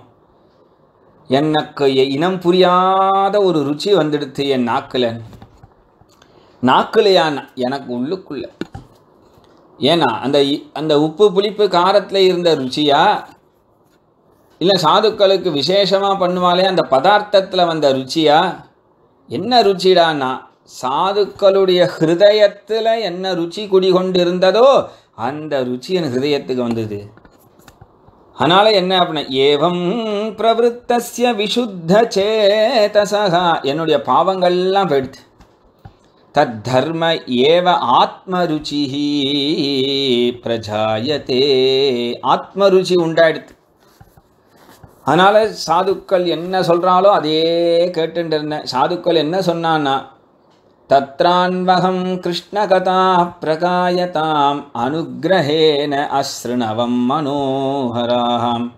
எனக்கு இனம் புரியாத ஒரு ருச்சி வந்துடுத்து என் நாக்கில் நாக்கிலையா எனக்கு உள்ளுக்குள்ளே ஏன்னா அந்த அந்த உப்பு புளிப்பு காரத்தில் இருந்த ருச்சியா இல்லை சாதுக்களுக்கு விசேஷமாக பண்ணுவாலே அந்த பதார்த்தத்தில் வந்த ருச்சியா என்ன ருச்சிடான்னா சாதுக்களுடைய ஹிருதயத்தில் என்ன ருச்சி குடிகொண்டு இருந்ததோ அந்த ருச்சி என் ஹிருதயத்துக்கு வந்தது அதனால் என்ன அப்படின்னா ஏவம் பிரவருத்தசிய விசுத்த சேதசகா என்னுடைய பாவங்கள்லாம் போயிடுது தர்ம ஏவ ஆத்மருச்சி பிரஜாயத்தே ஆத்மருச்சி உண்டாயிடுது அதனால் சாதுக்கள் என்ன சொல்கிறாலோ அதே கேட்டுட்டு சாதுக்கள் என்ன சொன்னான்னா தத்ரான்வகம் கிருஷ்ணகதா பிரகாயதாம் அனுகிரகேன அஸ்ருணவம் மனோஹராம்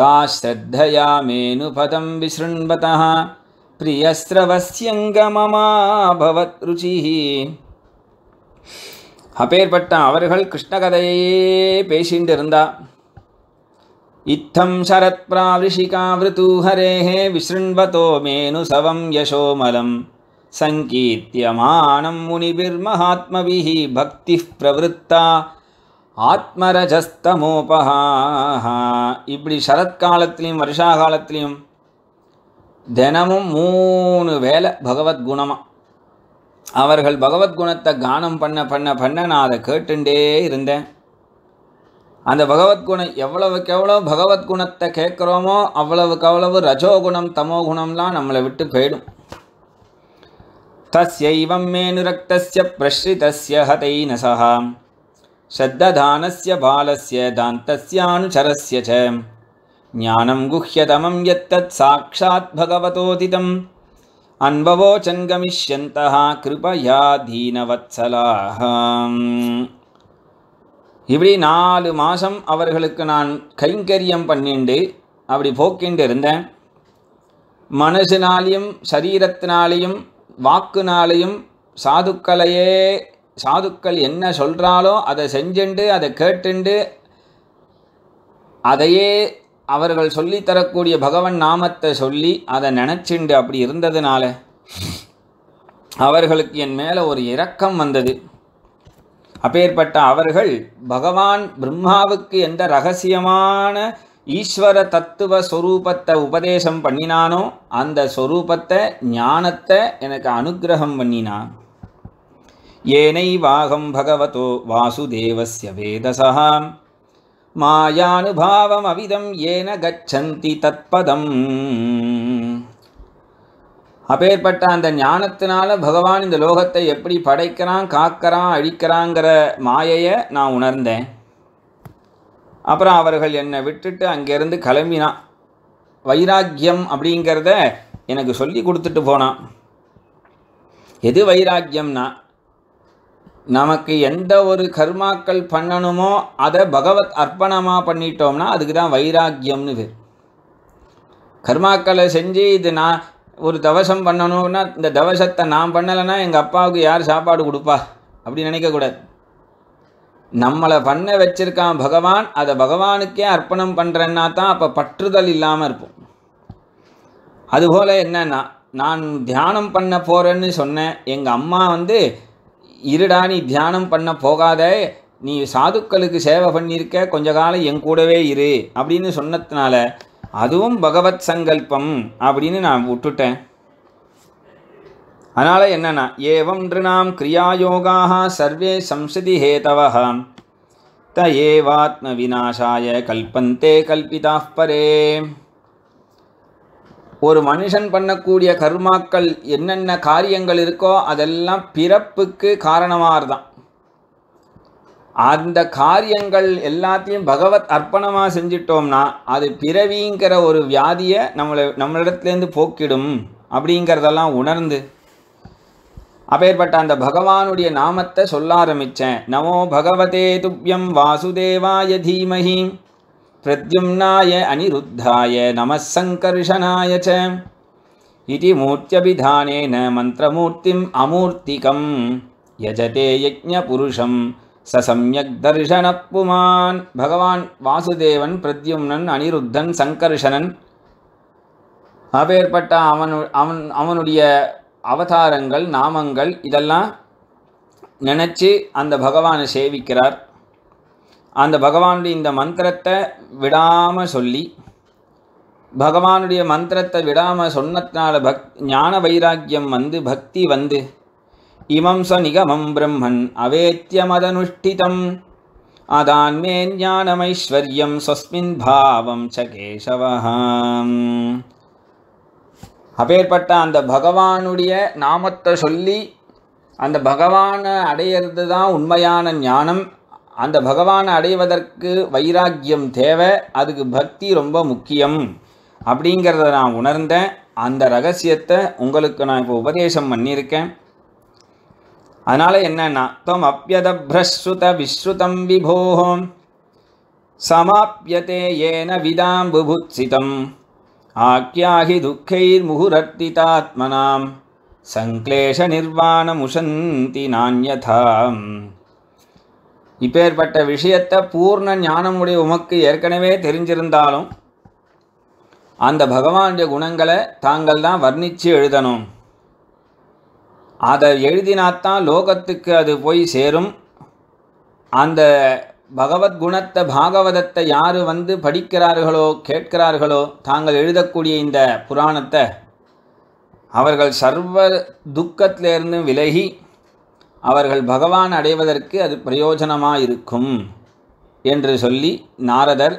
தா ஸ்ரத்தயா மேனுபதம் விசృண்வதா பிரியஸ்ரவசியங்கமமாபவத் ருச்சிஹி அப்பேற்பட்ட அவர்கள் கிருஷ்ணகதையே பேசிண்டு இருந்தா இத்தம் சரத் பிராவிஷிகாவிருத்து ஹரேஹே விசృண்வதோ மேனு சவம் யசோமலம் சங்கீத்தியமானம் முனிபிர்மகாத்மவிः பக்திः பிரவருத்தா ஆத்மரஜஸ்தமோபகா இப்படி சரத்காலத்திலையும் வருஷா காலத்திலையும் தினமும் மூணு வேலை பகவத்குணமாக அவர்கள் பகவத்குணத்தை கானம் பண்ண பண்ண பண்ண நான் அதை கேட்டுண்டே இருந்தேன் அந்த பகவத்குணம் எவ்வளவுக்கு எவ்வளோ பகவத்குணத்தை கேட்குறோமோ அவ்வளவுக்கு அவ்வளவு ரஜோகுணம் தமோகுணம்லாம் நம்மளை விட்டு போயிடும் தஸ்யைவம் பிரஷ்ரிதஸ்ய ஹதை ஹதைனசா ஸ்ரத்ததானஸ்ய பாலஸ்ய தாந்தஸ்யானுசரஸ்ய அனுச்சரஸ்ய ஞானம் குஹ்யதமம் எத்தத் சாட்சாத் பகவதோதிதம் அன்பவோச்சங்கமிஷ்யந்தா கிருபயா தீனவத்சலாக இப்படி நாலு மாதம் அவர்களுக்கு நான் கைங்கரியம் பண்ணிண்டு அப்படி போக்கிண்டு இருந்தேன் மனசினாலையும் சரீரத்தினாலையும் வாக்குனாலையும் சாதுக்களையே சாதுக்கள் என்ன சொல்கிறாலோ அதை செஞ்சுண்டு அதை கேட்டுண்டு அதையே அவர்கள் சொல்லித்தரக்கூடிய பகவன் நாமத்தை சொல்லி அதை நினச்சிண்டு அப்படி இருந்ததுனால அவர்களுக்கு என் மேலே ஒரு இரக்கம் வந்தது அப்பேற்பட்ட அவர்கள் பகவான் பிரம்மாவுக்கு எந்த ரகசியமான ஈஸ்வர தத்துவ ஸ்வரூபத்தை உபதேசம் பண்ணினானோ அந்த ஸ்வரூபத்தை ஞானத்தை எனக்கு அனுகிரகம் பண்ணினான் ஏனை வாகம் பகவதோ வாசுதேவஸ்ய வேதசகாம் மாயானுபாவம் அவிதம் ஏன கச்சந்தி தத்பதம் அப்பேற்பட்ட அந்த ஞானத்தினால பகவான் இந்த லோகத்தை எப்படி படைக்கிறான் காக்கிறான் அழிக்கிறாங்கிற மாயையை நான் உணர்ந்தேன் அப்புறம் அவர்கள் என்னை விட்டுட்டு அங்கேருந்து கிளம்பினான் வைராக்கியம் அப்படிங்கிறத எனக்கு சொல்லி கொடுத்துட்டு போனான் எது வைராக்கியம்னா நமக்கு எந்த ஒரு கர்மாக்கள் பண்ணணுமோ அதை பகவத் அர்ப்பணமாக பண்ணிட்டோம்னா அதுக்கு தான் வைராக்கியம்னு பேர் கர்மாக்களை செஞ்சு இது நான் ஒரு தவசம் பண்ணணும்னா இந்த தவசத்தை நான் பண்ணலைன்னா எங்கள் அப்பாவுக்கு யார் சாப்பாடு கொடுப்பா அப்படி நினைக்கக்கூடாது நம்மளை பண்ண வச்சிருக்கான் பகவான் அதை பகவானுக்கே அர்ப்பணம் பண்ணுறேன்னா தான் அப்போ பற்றுதல் இல்லாமல் இருப்போம் அதுபோல் என்னென்னா நான் தியானம் பண்ண போகிறேன்னு சொன்னேன் எங்கள் அம்மா வந்து இருடா நீ தியானம் பண்ண போகாத நீ சாதுக்களுக்கு சேவை பண்ணியிருக்க கொஞ்ச காலம் என் கூடவே இரு அப்படின்னு சொன்னதுனால அதுவும் பகவத் சங்கல்பம் அப்படின்னு நான் விட்டுட்டேன் அதனால் என்னன்னா ஏவம் நாம் கிரியாயோகாக சர்வே சம்சதி ஹேதவா ஏவாத்ம விநாசாய கல்பந்தே கல்பிதா பரே ஒரு மனுஷன் பண்ணக்கூடிய கர்மாக்கள் என்னென்ன காரியங்கள் இருக்கோ அதெல்லாம் பிறப்புக்கு காரணமாக தான் அந்த காரியங்கள் எல்லாத்தையும் பகவத் அர்ப்பணமாக செஞ்சிட்டோம்னா அது பிறவிங்கிற ஒரு வியாதியை நம்மளை நம்மளிடத்துலேருந்து போக்கிடும் அப்படிங்கிறதெல்லாம் உணர்ந்து அப்பேற்பட்ட அந்த பகவானுடைய நாமத்தை சொல்ல ஆரம்பித்தேன் நமோ பகவதே துப்யம் வாசுதேவாய தீமஹி प्रद्युम्नाय अनिरुद्धाय नमस्सङ्कर्षणाय च इति मूर्त्यभिधानेन मन्त्रमूर्तिम् अमूर्तिकं यजते यज्ञपुरुषं स सम्यक् सम्यग्दर्शनपुमान् भगवान् वासुदेवान् प्रद्युम्नन् अनिरुद्धन् सङ्कर्षणन्ट् நாமங்கள் இதெல்லாம் इदलं அந்த अगवान् சேவிக்கிறார் அந்த பகவானுடைய இந்த மந்திரத்தை விடாமல் சொல்லி பகவானுடைய மந்திரத்தை விடாமல் சொன்னதுனால பக் ஞான வைராக்கியம் வந்து பக்தி வந்து இமம் ச நிகமம் பிரம்மன் அவேத்தியமதனுஷ்டிதம் அதான்மே ஞானமைஸ்வர்யம் ஸ்வஸ்மின் பாவம் ச கேசவஹாம் அப்பேற்பட்ட அந்த பகவானுடைய நாமத்தை சொல்லி அந்த பகவானை அடையிறது தான் உண்மையான ஞானம் அந்த பகவானை அடைவதற்கு வைராக்கியம் தேவை அதுக்கு பக்தி ரொம்ப முக்கியம் அப்படிங்கிறத நான் உணர்ந்தேன் அந்த ரகசியத்தை உங்களுக்கு நான் இப்போ உபதேசம் பண்ணியிருக்கேன் அதனால் என்னன்னா தம் அப்பியதபிரஸ்ருத விஸ்ருதம் விபோகம் சமாப்பியதே ஏன விதாம் புபுத்சிதம் ஆக்கியாகி துக்கைர் முகுரர்த்திதாத்மனாம் சங்க்லேஷ நிர்வாணமுஷந்தி நான்யதாம் இப்பேற்பட்ட விஷயத்தை பூர்ண ஞானமுடைய உமக்கு ஏற்கனவே தெரிஞ்சிருந்தாலும் அந்த பகவானுடைய குணங்களை தாங்கள் தான் வர்ணித்து எழுதணும் அதை எழுதினாத்தான் லோகத்துக்கு அது போய் சேரும் அந்த பகவத்குணத்தை பாகவதத்தை யார் வந்து படிக்கிறார்களோ கேட்கிறார்களோ தாங்கள் எழுதக்கூடிய இந்த புராணத்தை அவர்கள் சர்வ துக்கத்திலேருந்து விலகி அவர்கள் பகவான் அடைவதற்கு அது பிரயோஜனமாக இருக்கும் என்று சொல்லி நாரதர்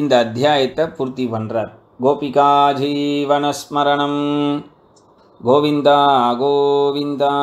இந்த அத்தியாயத்தை பூர்த்தி பண்ணுறார் கோபிகா ஜீவனஸ்மரணம் கோவிந்தா கோவிந்தா